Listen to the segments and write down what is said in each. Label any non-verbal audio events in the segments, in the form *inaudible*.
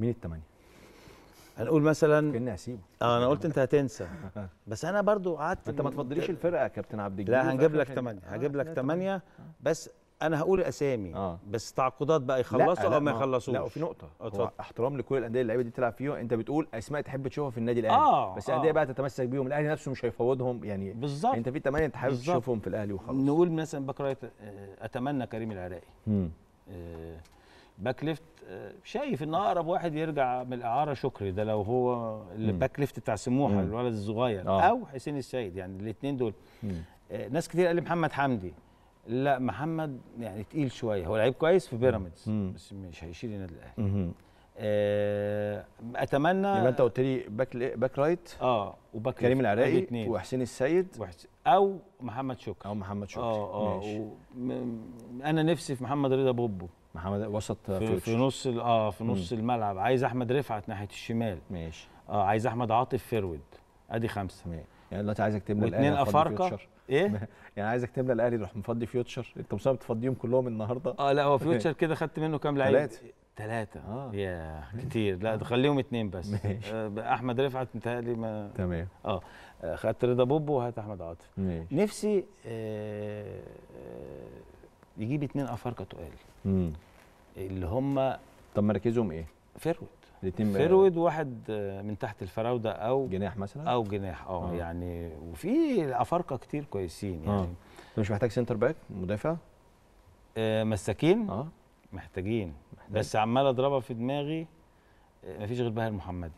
مين الثمانيه؟ هنقول مثلا كاني هسيبه اه انا قلت انت هتنسى *laughs* بس انا برضو قعدت انت ما تفضليش الفرقه يا كابتن عبد الجليل لا آه، هنجيب لك ثمانيه آه، هجيب آه، لك ثمانيه بس انا هقول اسامي آه. بس تعاقدات بقى يخلصوا او ما يخلصوش لا وفي نقطه هو احترام لكل الانديه اللعيبه دي بتلعب فيها انت بتقول اسماء تحب تشوفها في النادي الاهلي آه. بس الانديه آه. بقى تتمسك بيهم الاهلي نفسه مش هيفوضهم يعني بالظبط انت في ثمانيه انت حابب تشوفهم في الاهلي وخلاص نقول مثلا بكره اتمنى كريم العراقي آه باك ليفت آه، شايف ان اقرب واحد يرجع من الاعاره شكري ده لو هو الباك ليفت بتاع سموحه الولد الصغير آه. او حسين السيد يعني الاثنين دول آه ناس كتير قال لي محمد حمدي لا محمد يعني تقيل شويه هو لعيب كويس في بيراميدز بس مش هيشيل النادي الاهلي آه، اتمنى يبقى انت قلت لي باك باك رايت اه وباك كريم العراقي وحسين السيد وحس... او محمد شكري او محمد شكري اه اه ماشي. انا نفسي في محمد رضا بوبو محمد وسط في, في نص اه في نص مم. الملعب عايز احمد رفعت ناحيه الشمال ماشي اه عايز احمد عاطف فيرود ادي خمسه ماشي. يعني دلوقتي عايزك تملى الاهلي واثنين افارقه ايه *laughs* يعني عايزك تملى الاهلي تروح مفضي فيوتشر انت مصاب بتفضيهم كلهم النهارده اه لا هو *laughs* فيوتشر كده خدت منه كام لعيب ثلاثه ثلاثه اه يا *laughs* كتير لا آه. خليهم اثنين بس ماشي. آه احمد رفعت متهيألي ما تمام آه. اه خدت رضا بوبو وهات احمد عاطف ماشي. نفسي آه يجيب اثنين افارقه تقال اللي هم طب مركزهم ايه؟ فروت الاثنين فرويد واحد من تحت الفراوده او جناح مثلا او جناح اه, آه. يعني وفي افارقه كتير كويسين آه. يعني آه. مش محتاج سنتر باك مدافع آه مساكين اه محتاجين محتاج. بس عمال اضربها في دماغي آه مفيش غير باهر المحمدي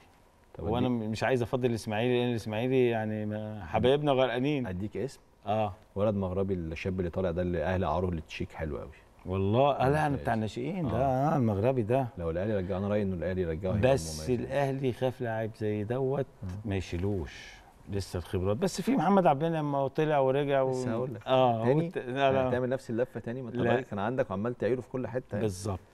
وانا مش عايز افضل الاسماعيلي لان الاسماعيلي يعني حبايبنا غرقانين اديك اسم اه ولد مغربي الشاب اللي طالع ده اللي الاهلي عاره للتشيك حلو قوي والله لا انا بتاع الناشئين ده آه. آه. المغربي ده لو الاهلي رجعه انا رايي انه الاهلي يرجعه بس الاهلي خاف لاعب زي دوت آه. ما يشيلوش لسه الخبرات بس في محمد عبد لما طلع ورجع و... لسه هقول لك اه تاني وت... لا لا. هتعمل يعني نفس اللفه تاني ما انت كان عندك وعمال تعيره في كل حته يعني. بالظبط